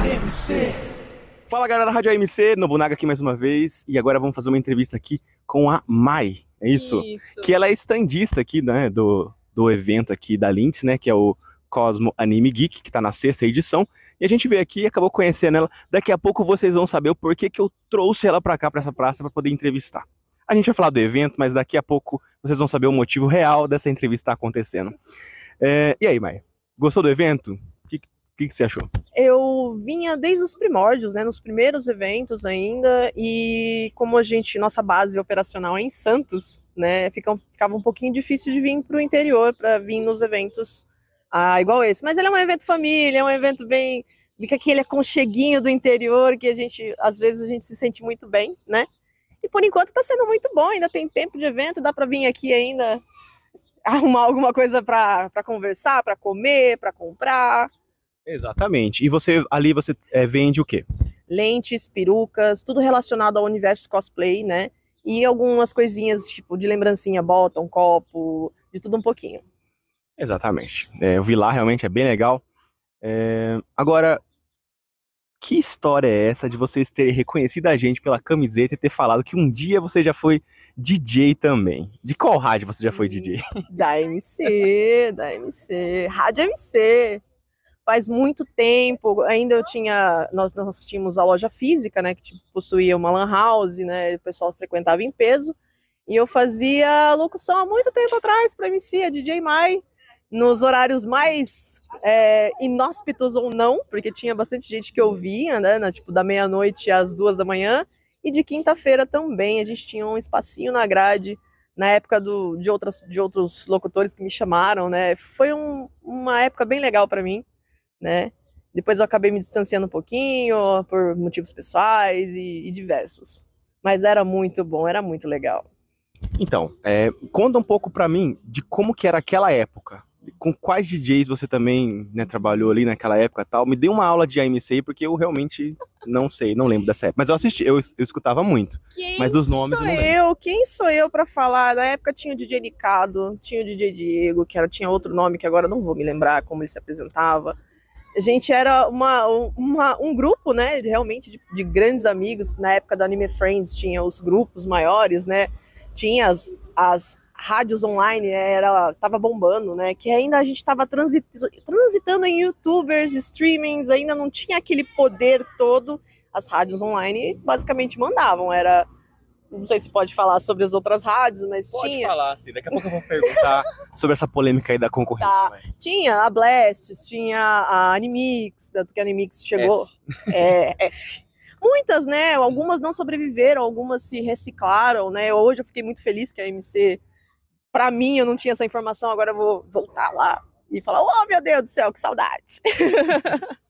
AMC. Fala galera da Rádio AMC, Nobunaga aqui mais uma vez. E agora vamos fazer uma entrevista aqui com a Mai, é isso? isso. Que ela é estandista aqui, né, do, do evento aqui da Lint, né, que é o Cosmo Anime Geek, que tá na sexta edição. E a gente veio aqui e acabou conhecendo ela. Daqui a pouco vocês vão saber o porquê que eu trouxe ela para cá, para essa praça, para poder entrevistar. A gente vai falar do evento, mas daqui a pouco vocês vão saber o motivo real dessa entrevista tá acontecendo. É, e aí, Mai, Gostou do evento? que, que você achou? Eu vinha desde os primórdios, né? Nos primeiros eventos ainda, e como a gente, nossa base operacional é em Santos, né? Fica, ficava um pouquinho difícil de vir para o interior para vir nos eventos ah, igual esse. Mas ele é um evento família, é um evento bem. Fica aquele aconcheguinho do interior que a gente, às vezes, a gente se sente muito bem, né? E por enquanto está sendo muito bom, ainda tem tempo de evento, dá para vir aqui ainda arrumar alguma coisa para conversar, para comer, para comprar. Exatamente. E você ali você é, vende o quê? Lentes, perucas, tudo relacionado ao universo cosplay, né? E algumas coisinhas tipo de lembrancinha, bota, um copo, de tudo um pouquinho. Exatamente. É, eu vi lá, realmente é bem legal. É... Agora, que história é essa de vocês terem reconhecido a gente pela camiseta e ter falado que um dia você já foi DJ também? De qual rádio você já foi DJ? Hum, da MC, da MC, Rádio MC faz muito tempo, ainda eu tinha, nós, nós tínhamos a loja física, né, que tipo, possuía uma lan house, né, o pessoal frequentava em peso, e eu fazia locução há muito tempo atrás para MC, a DJ Mai, nos horários mais é, inóspitos ou não, porque tinha bastante gente que ouvia, né, na, tipo da meia-noite às duas da manhã, e de quinta-feira também, a gente tinha um espacinho na grade, na época do, de, outras, de outros locutores que me chamaram, né, foi um, uma época bem legal para mim, né? Depois eu acabei me distanciando um pouquinho por motivos pessoais e, e diversos. Mas era muito bom, era muito legal. Então, é, conta um pouco para mim de como que era aquela época. Com quais DJs você também né, trabalhou ali naquela época tal? Me dê uma aula de AMC porque eu realmente não sei, não lembro dessa época. Mas eu assisti, eu, eu escutava muito. Quem mas dos nomes sou eu não lembro. Eu, quem sou eu para falar? Na época tinha o DJ Nicado, tinha o DJ Diego, que era, tinha outro nome que agora não vou me lembrar como ele se apresentava a gente era uma, uma, um grupo, né, realmente de, de, grandes amigos. Na época do Anime Friends tinha os grupos maiores, né, tinha as, as rádios online, era tava bombando, né, que ainda a gente estava transit, transitando em YouTubers, streamings, ainda não tinha aquele poder todo. As rádios online basicamente mandavam, era não sei se pode falar sobre as outras rádios, mas pode tinha. Pode falar, sim. Daqui a pouco eu vou perguntar sobre essa polêmica aí da concorrência. Tá. Né? Tinha a Blast, tinha a Animix, tanto que a Animix chegou. F. É, F. Muitas, né? Algumas não sobreviveram, algumas se reciclaram, né? Hoje eu fiquei muito feliz que a MC. Pra mim, eu não tinha essa informação, agora eu vou voltar lá e falar: oh meu Deus do céu, que saudade!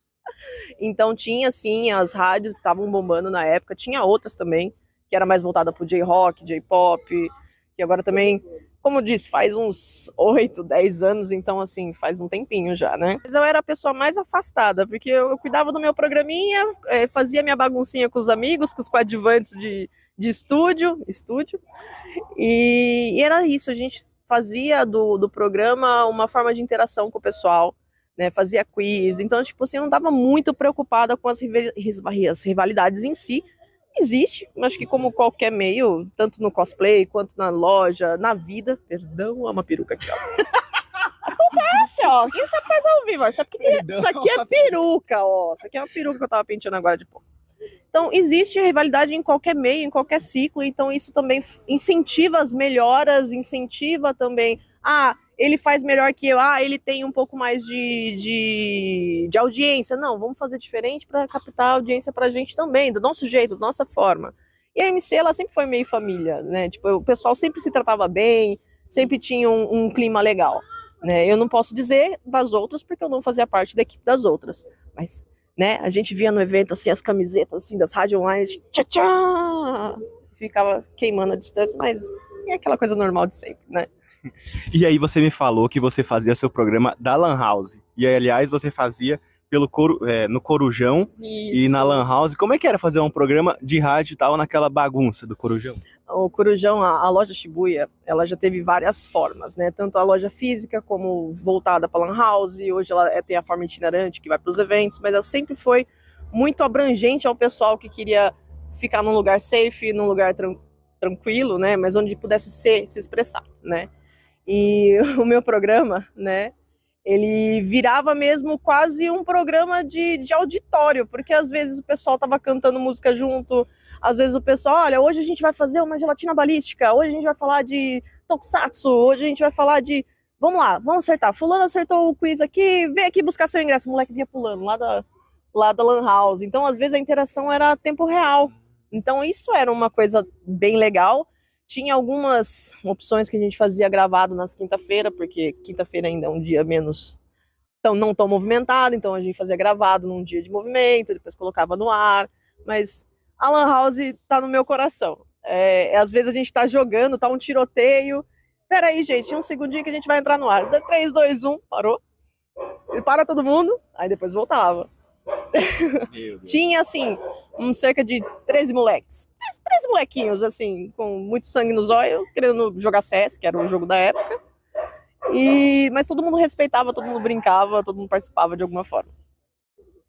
então tinha sim, as rádios estavam bombando na época, tinha outras também que era mais voltada pro J-Rock, J-Pop, que agora também, como eu disse, faz uns 8, 10 anos, então assim, faz um tempinho já, né? Mas eu era a pessoa mais afastada, porque eu, cuidava do meu programinha, é, fazia minha baguncinha com os amigos, com os coadjuvantes de, de estúdio, estúdio, e, e era isso, a gente fazia do, do programa uma forma de interação com o pessoal, né, fazia quiz, então, tipo assim, eu não estava muito preocupada com as rivalidades em si, existe, mas que como qualquer meio, tanto no cosplay quanto na loja, na vida, perdão, é uma peruca aqui, ó. Acontece, ó. Quem sabe faz ao vivo, sabe que perdão, isso aqui é, é peruca, ó. Isso aqui é uma peruca que eu tava penteando agora de pouco. Então, existe rivalidade em qualquer meio, em qualquer ciclo, então isso também incentiva as melhoras, incentiva também a ele faz melhor que eu, ah, ele tem um pouco mais de, de, de audiência. Não, vamos fazer diferente para captar audiência para a gente também, do nosso jeito, da nossa forma. E a MC, ela sempre foi meio família, né? Tipo, o pessoal sempre se tratava bem, sempre tinha um, um clima legal. Né? Eu não posso dizer das outras, porque eu não fazia parte da equipe das outras. Mas, né, a gente via no evento, assim, as camisetas, assim, das rádio online, tchá, tchá! Ficava queimando a distância, mas é aquela coisa normal de sempre, né? e aí você me falou que você fazia seu programa da Lan House. E aí, aliás, você fazia pelo Coru, é, no Corujão Isso. e na Lan House. Como é que era fazer um programa de rádio e tal naquela bagunça do Corujão? O Corujão, a, a, loja Shibuya, ela já teve várias formas, né? Tanto a loja física como voltada para Lan House. Hoje ela é, tem a forma itinerante que vai para os eventos, mas ela sempre foi muito abrangente ao pessoal que queria ficar num lugar safe, num lugar tranquilo, né? Mas onde pudesse ser, se expressar, né? E o meu programa, né, ele virava mesmo quase um programa de, de auditório, porque às vezes o pessoal tava cantando música junto, às vezes o pessoal, olha, hoje a gente vai fazer uma gelatina balística, hoje a gente vai falar de tokusatsu, hoje a gente vai falar de. Vamos lá, vamos acertar. Fulano acertou o quiz aqui, vem aqui buscar seu ingresso. O moleque vinha pulando lá da, lá da Lan House. Então, às vezes, a interação era tempo real. Então, isso era uma coisa bem legal tinha algumas opções que a gente fazia gravado nas quinta-feira, porque quinta-feira ainda é um dia menos tão, não tão movimentado, então a gente fazia gravado num dia de movimento, depois colocava no ar. Mas a Lan House tá no meu coração. É, é às vezes a gente tá jogando, tá um tiroteio. Peraí, gente, um segundinho que a gente vai entrar no ar. 3, 2, 1, parou. E para todo mundo, aí depois voltava. Tinha, assim, um, cerca de 13 moleques. 13 molequinhos, assim, com muito sangue nos olhos, querendo jogar CS, que era o jogo da época. E, mas todo mundo respeitava, todo mundo brincava, todo mundo participava de alguma forma.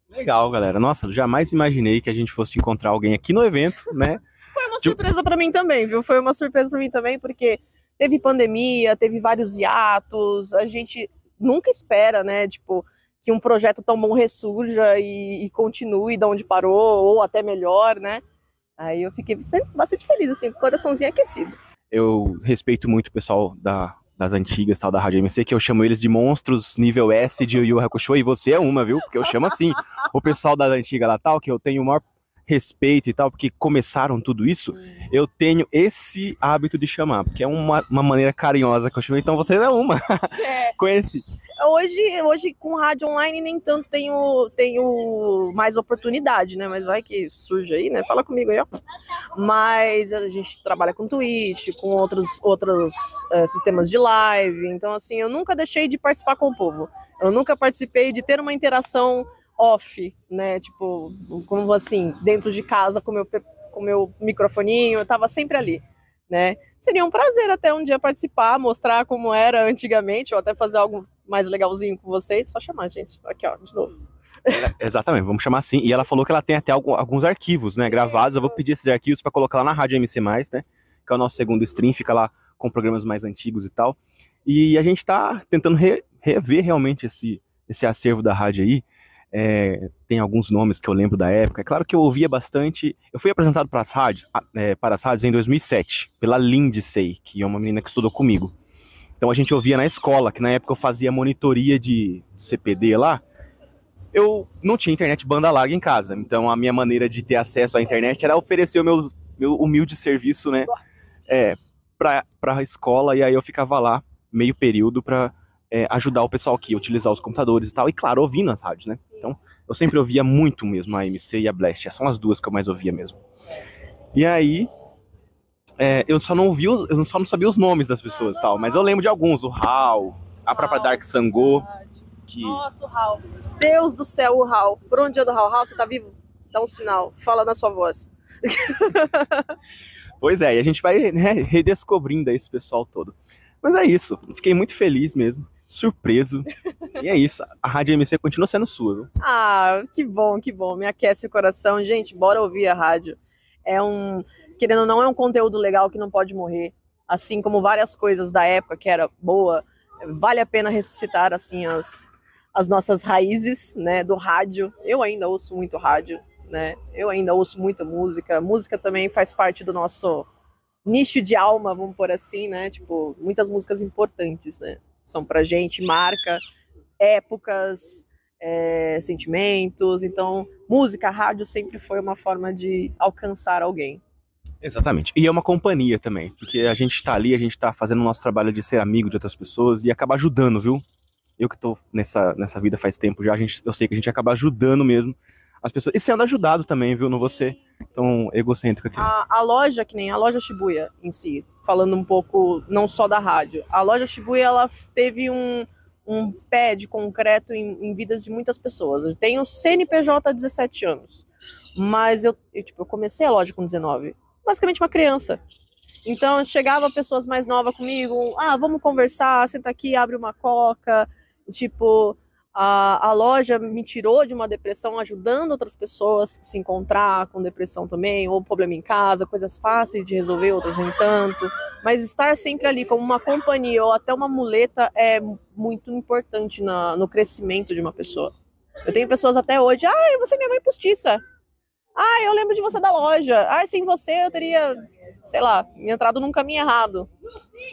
Legal, galera. Nossa, jamais imaginei que a gente fosse encontrar alguém aqui no evento, né? Foi uma surpresa para mim também, viu? Foi uma surpresa para mim também, porque teve pandemia, teve vários hiatos, a gente nunca espera, né? Tipo, que um projeto tão bom ressurja e, e continue de onde parou, ou até melhor, né? Aí eu fiquei bastante feliz, assim, coraçãozinho aquecido. Eu respeito muito o pessoal da, das antigas, tal, da Rádio MC, que eu chamo eles de monstros nível S de Yu Yu Hakusho, e você é uma, viu? Porque eu chamo assim. o pessoal das antigas lá, tal, que eu tenho o maior respeito e tal, porque começaram tudo isso, eu tenho esse hábito de chamar, porque é uma, uma maneira carinhosa que eu chamo, então você é uma. É. Conheci. Hoje, hoje, com rádio online, nem tanto tenho, tenho mais oportunidade, né? Mas vai que surge aí, né? Fala comigo aí, ó. Mas a gente trabalha com Twitch, com outros, outros é, sistemas de live. Então, assim, eu nunca deixei de participar com o povo. Eu nunca participei de ter uma interação off, né? Tipo, como assim, dentro de casa com meu com meu microfoninho, eu estava sempre ali, né? Seria um prazer até um dia participar, mostrar como era antigamente, ou até fazer algo mais legalzinho com vocês, só chamar, gente. Aqui, ó, de novo. Ela, exatamente, vamos chamar assim. E ela falou que ela tem até alguns arquivos, né, gravados. Eu vou pedir esses arquivos para colocar lá na Rádio MC+, né, que é o nosso segundo stream, fica lá com programas mais antigos e tal. E a gente está tentando re, rever realmente esse, esse acervo da rádio aí. É, tem alguns nomes que eu lembro da época. É claro que eu ouvia bastante. Eu fui apresentado para as rádios, é, para as rádios em 2007 pela Lindsey, que é uma menina que estudou comigo. Então a gente ouvia na escola, que na época eu fazia monitoria de CPD lá. Eu não tinha internet banda larga em casa, então a minha maneira de ter acesso à internet era oferecer o meu, meu humilde serviço, né? É, para a escola e aí eu ficava lá meio período para é, ajudar o pessoal aqui a utilizar os computadores e tal. E claro, ouvindo as rádios, né? Então, eu sempre ouvia muito mesmo a MC e a Blast. São as duas que eu mais ouvia mesmo. E aí, é, eu só não ouvi, eu só não sabia os nomes das pessoas e tal. Mas eu lembro de alguns, o Hal, a própria ah, Dark Sangô. Que... Nossa, o Hal. Deus do céu, o Hal. Por onde anda o Hal? Hal, você tá vivo? Dá um sinal. Fala na sua voz. Pois é, e a gente vai né, redescobrindo esse pessoal todo. Mas é isso, fiquei muito feliz mesmo surpreso. E é isso. A Rádio MC continua sendo sua, viu? Ah, que bom, que bom. Me aquece o coração. Gente, bora ouvir a rádio. É um. Querendo ou não, é um conteúdo legal que não pode morrer. Assim como várias coisas da época que era boa. Vale a pena ressuscitar, assim, as, as nossas raízes, né? Do rádio. Eu ainda ouço muito rádio, né? Eu ainda ouço muita música. Música também faz parte do nosso nicho de alma, vamos por assim, né? Tipo, muitas músicas importantes, né? são para gente, marca, épocas, é, sentimentos. Então, música, rádio sempre foi uma forma de alcançar alguém. Exatamente. E é uma companhia também, porque a gente está ali, a gente está fazendo o nosso trabalho de ser amigo de outras pessoas e acaba ajudando, viu? Eu que estou nessa, nessa vida faz tempo já, a gente, eu sei que a gente acaba ajudando mesmo as pessoas. E sendo ajudado também, viu? Não você tão egocêntrica aqui? A, a, loja, que nem a loja Shibuya em si, falando um pouco não só da rádio, a loja Shibuya ela teve um, um pé de concreto em, em vidas de muitas pessoas. Eu tenho CNPJ há 17 anos, mas eu, eu, tipo, eu comecei a loja com 19, basicamente uma criança. Então chegava pessoas mais novas comigo, ah, vamos conversar, senta aqui, abre uma coca, tipo, a, a loja me tirou de uma depressão, ajudando outras pessoas a se encontrar com depressão também, ou problema em casa, coisas fáceis de resolver, outras nem tanto. Mas estar sempre ali como uma companhia ou até uma muleta é muito importante na, no crescimento de uma pessoa. Eu tenho pessoas até hoje, ah, você é minha mãe postiça. Ah, eu lembro de você da loja. Ah, sem você eu teria, sei lá, me entrado num caminho errado.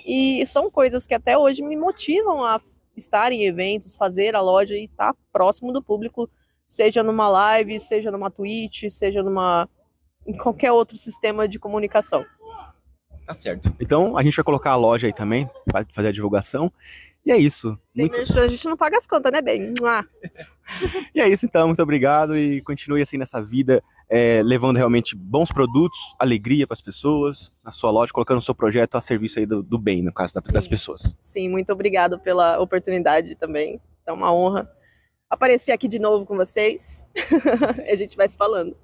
E são coisas que até hoje me motivam a estar em eventos, fazer a loja e estar tá próximo do público, seja numa live, seja numa Twitch, seja numa em qualquer outro sistema de comunicação. Tá certo. Então a gente vai colocar a loja aí também, para fazer a divulgação. E é isso. Sem muito... merchan, a gente não paga as contas, né, bem? e é isso então, muito obrigado e continue assim nessa vida, é, levando realmente bons produtos, alegria para as pessoas, na sua loja, colocando o seu projeto a serviço aí do, do bem, no caso, da, das pessoas. Sim, muito obrigado pela oportunidade também. É uma honra aparecer aqui de novo com vocês. a gente vai se falando.